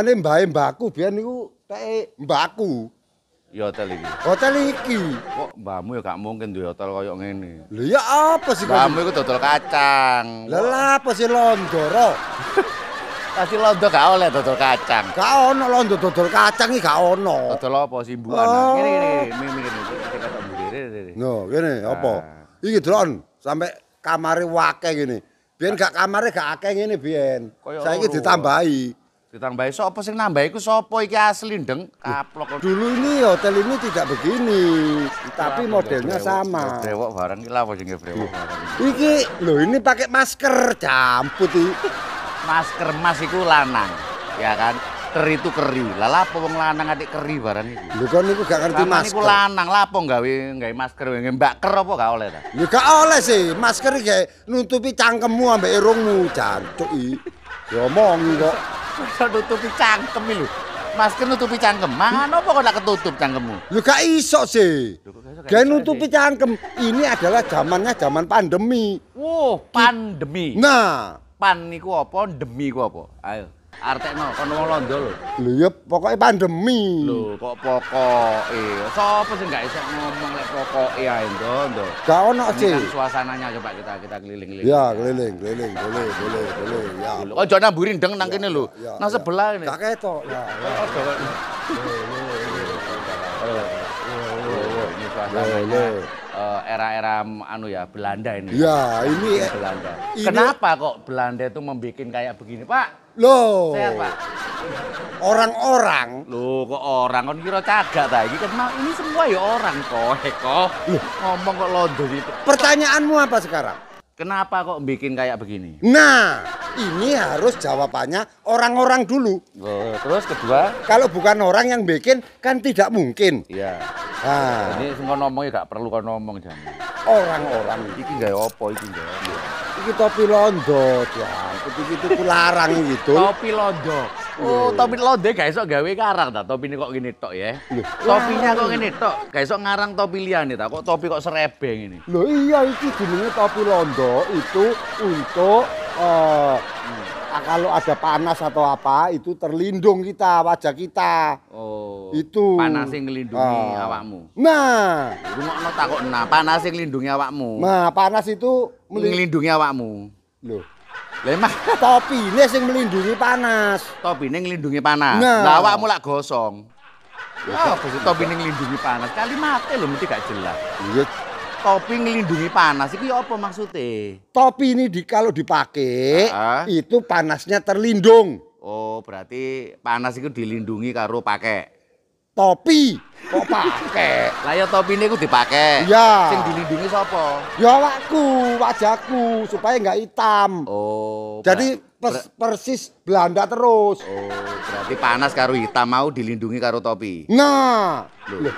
Ini mbae mbaku, biar ini teke mbaku. Ya hotel ini. Hotel ini. Kok mbamu ya gak mungkin di hotel kayak gini? Loh ya apa sih? Mbamu itu dodol kacang. Loh apa sih londoro? Pasti londo gak oleh dodol kacang. Gak ono londo dodol kacang ini gak ono. Dodol apa sih mbu anak? Gini, gini, gini. Gini, gini. Gini, apa? Ini dron, sampai kamarnya wakil gini. Biar gak kamarnya gak akeh gini, biar. Saya ini ditambahi. Ditambahi apa sing nambah iku sopo iki asli ndeng? Kaplok. Dulu ini hotel ini tidak begini, iya, tapi modelnya sama. Brewok barang iki lapo sing brewok. Iki lho ini pakai masker campur iki. Masker mas iku lanang, ya kan? Keri itu keri. Lah lapo wong lanang adik keri barang iki. Lho kon niku gak ngerti masker. masker. Niku lanang lapo gawe gawe masker gawe mbak ker apa gak oleh ta? Ya gak oleh sih, masker iki nutupi cangkemmu ambek irungmu, jancuk iki. ngomong kok. Iso nutupi cangkem lho. Masker nutupi cangkem. Mangan apa kok gak ketutup cangkemmu? Lho gak iso sih. kenutupi nutupi cangkem. Ini adalah zamannya zaman pandemi. Wow, pandemi. Nah, pan niku apa, demi ku apa? Ayo. artekno kono wong londo lho. Lho ya pokoke pandemi. Lho kok pokoke. Sopo sing gak iso ngomong lek pokoke ae ndo ndo. Gak ono sih. Kan suasananya coba kita kita keliling-keliling. Ya, keliling, keliling, boleh, boleh, boleh. Ya. Ojo nang buri ndeng nang kene lho. Nang sebelah ini. Gak ketok. Ya. Ojo. namanya nah, iya. eh, era-era mm, anu ya Belanda ini. Ya, ini iya, Belanda. Ini... Kenapa kok Belanda itu membuat kayak begini, Pak? Loh. Saya, Pak. Orang-orang. Loh, kok orang kan kira cagak ta iki kan ini semua ya orang kok, eh, kok. Iya. Ngomong kok londo itu. Pertanyaanmu apa sekarang? Kenapa kok bikin kayak begini? Nah, ini harus jawabannya orang-orang dulu. Loh, terus kedua? Kalau bukan orang yang bikin kan tidak mungkin. Iya. Ah. semua semua ya gak perlu kau ngomong jangan Orang-orang iki gawe opo iki gawe. Iki topi londo jangan Iki itu kularang gitu. Topi londo. Oh, iya. topi londo gak iso gawe karang ta. ini kok gini tok ya. Iya. Topinya kok gini tok. Gak iso ngarang topi lian ta. Kok topi kok serebeng ini Loh iya iki jenenge topi londo itu untuk uh, Ah, kalau ada panas atau apa itu terlindung kita wajah kita oh itu panas yang melindungi uh. Ah. awakmu nah ngono takut nah panas yang melindungi awakmu nah panas itu melindungi awakmu loh Lemah ini yang melindungi panas. topi ini melindungi panas. Nah, nah awakmu gosong. Ya, oh, topi ini melindungi panas. mati loh, mesti gak jelas. Iya, topi ngelindungi panas itu ya apa maksudnya? Topi ini di, kalau dipakai uh -huh. itu panasnya terlindung. Oh, berarti panas itu dilindungi karo pakai. Topi kok pakai? Lah ya ini iku dipakai. Iya. Sing dilindungi sapa? Ya waku wajahku supaya nggak hitam. Oh. Jadi pers persis Belanda terus. Oh, berarti panas karo hitam mau dilindungi karo topi. Nah. Loh. Loh.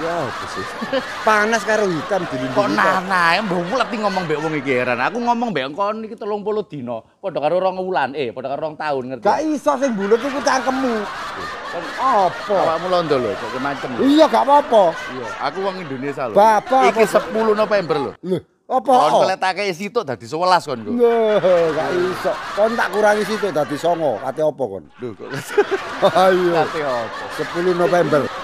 Ya apa sih? Panas karo hitam dilindungi. Kok nana, mbungku lati ngomong mbek wong iki heran. Aku ngomong mbek kon iki 30 dino, padha karo 2 wulan. Eh, padha karo 2 tahun ngerti. Gak iso sing bulut iku cangkemmu. Kon apa? Kamu londo lho, kok macem. Iya, gak apa-apa. Iya, aku wong Indonesia lho. Bapak iki 10 November loh. apa? Kon kayak situ tadi 11 kon ku. gak iso. Kon tak kurangi situ tadi songo. Kate apa kon? kok. Ayo. Sepuluh apa? 10 November.